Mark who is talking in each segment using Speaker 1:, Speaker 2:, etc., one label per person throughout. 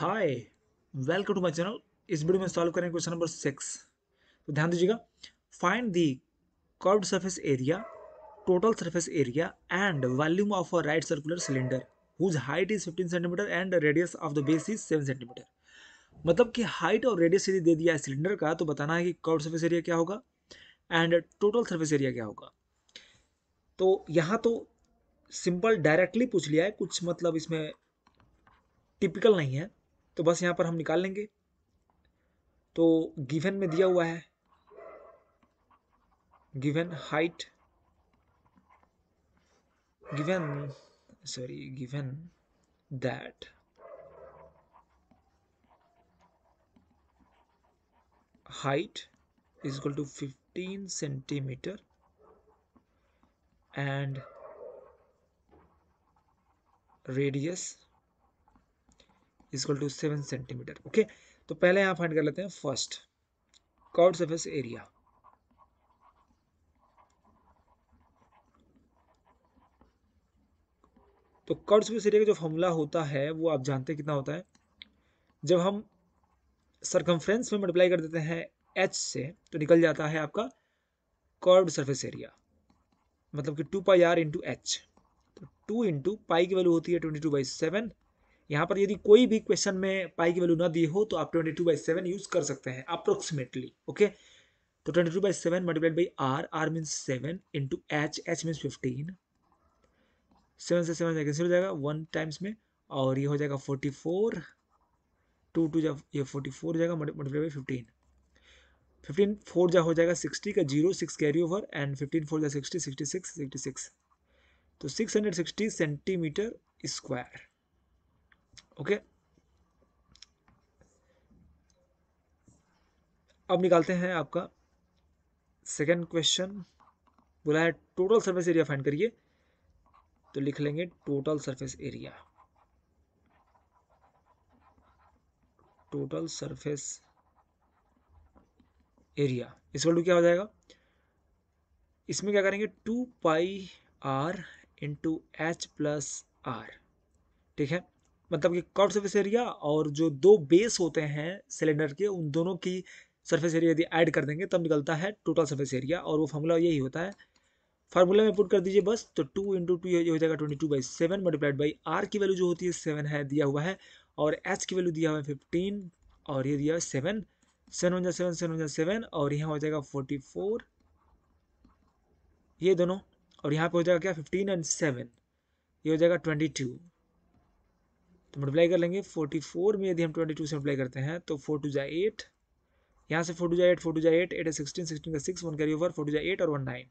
Speaker 1: hi welcome to my channel इस video में solve करेंगे क्वेश्चन नंबर सिक्स तो ध्यान दीजिएगा find the curved surface area total surface area and volume of a right circular cylinder whose height is 15 centimetre and radius of the base is 7 centimetre मतलब कि height और radius यदि दे दिया है cylinder का तो बताना है कि कर्व सर्फेस एरिया क्या होगा एंड टोटल सर्फेस एरिया क्या होगा तो यहाँ तो सिंपल डायरेक्टली पूछ लिया है कुछ मतलब इसमें टिपिकल नहीं है तो बस यहाँ पर हम निकाल लेंगे तो गिवन में दिया हुआ है given height given sorry given that height is equal to 15 centimetre and radius is equal to seven centimetre okay तो पहले यहाँ फाइंड कर लेते हैं फर्स्ट कॉर्ड सर्फेस एरिया तो कर्ड सर्फेस एरिया का जो फॉर्मूला होता है वो आप जानते हैं कितना होता है जब हम सरकमफ्रेंस में मल्टीप्लाई कर देते हैं एच से तो निकल जाता है आपका कर्ड सर्फेस एरिया मतलब कि two pi R into H तो टू इंटू पाई की वैल्यू होती है ट्वेंटी टू बाई सेवन यहाँ पर यदि कोई भी क्वेश्चन में पाई की वैल्यू ना दी हो तो आप twenty two by seven use कर सकते हैं अप्रोक्सीमेटली ओके तो twenty two by seven multiplied by R R means seven into H H means fifteen seven से सेवन कैंसिल हो जाएगा वन टाइम्स में और ये हो जाएगा फोर्टी फोर टू टू जब ये फोर्टी फोर हो जाएगा multiply by fifteen fifteen four जा हो जाएगा सिक्सटी का zero six carry over and fifteen four जा sixty sixty six sixty six तो six hundred sixty centimetre square okay अब निकालते हैं आपका सेकेंड क्वेश्चन बोला है टोटल सरफेस एरिया फाइंड करिए तो लिख लेंगे total surface area total surface area इस वर्ड क्या हो जाएगा इसमें क्या करेंगे two pi R into H plus R ठीक है मतलब कि कॉर्ड सर्फेस एरिया और जो दो बेस होते हैं सिलेंडर के उन दोनों की सर्फेस एरिया यदि ऐड कर देंगे तब निकलता है टोटल सर्फेस एरिया और वो फॉर्मूला यही होता है फार्मूला में पुट कर दीजिए बस तो टू इंटू टू ये हो जाएगा twenty two by seven multiplied by R की वैल्यू जो होती है सेवन है दिया हुआ है और एच की वैल्यू दिया हुआ है फिफ्टीन और ये दिया सेवन सेवन वन जा सेवन सेवन वन जा सेवन और यहाँ हो जाएगा फोर्टी फोर ये दोनों और यहाँ पे हो जाएगा क्या फिफ्टीन एंड सेवन ये हो जाएगा ट्वेंटी टू तो मल्टीप्लाई कर लेंगे फोर्टी फोर में यदि हम ट्वेंटी टू से मल्टीप्लाई करते हैं तो फोर टू जाए एट यहाँ से फोर टू जाए एट फोर टू जाए एट एट सिक्सटीन सिक्सटीन का six one carry over four two जाए एट और one nine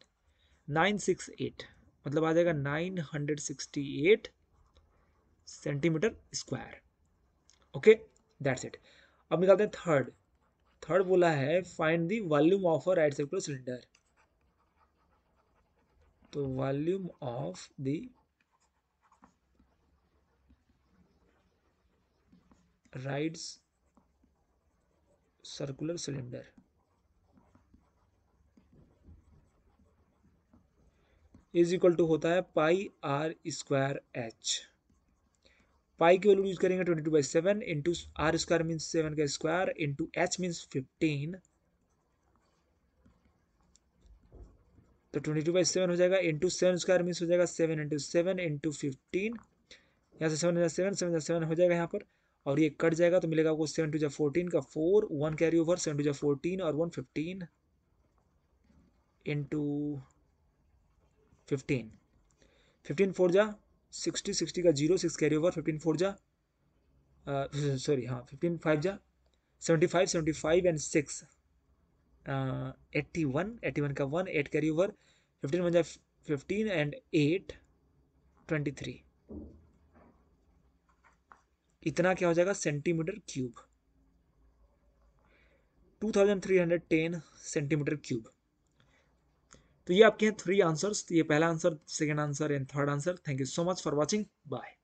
Speaker 1: nine six eight मतलब आ जाएगा nine hundred sixty eight centimetre square okay that's it अब निकालते हैं थर्ड थर्ड बोला है find the volume of a right circular cylinder तो volume of the rides circular cylinder is equal to होता है पाई आर स्क्वायर एच पाई की value use करेंगे twenty two by seven into R square means seven का square into H means fifteen तो twenty two by seven हो जाएगा into seven square means हो जाएगा seven into seven into fifteen यहाँ से सेवन हो जाएगा सेवन सेवन सेवन हो जाएगा यहाँ पर और ये कट जाएगा तो मिलेगा आपको सेवन टू जै फोर्टीन का four one carry over seven two जै फोर्टीन और one fifteen into fifteen fifteen four जा सिक्सटी सिक्सटी का zero six carry over fifteen four जा सॉरी uh, हाँ फिफ्टीन फाइव जा seventy five seventy five and six eighty one eighty one का one eight carry over fifteen one जा fifteen and eight twenty three इतना क्या हो जाएगा centimetre cube 2310 centimetre cube तो ये आपके हैं थ्री आंसर्स तो ये पहला answer second answer and third answer thank you so much for watching bye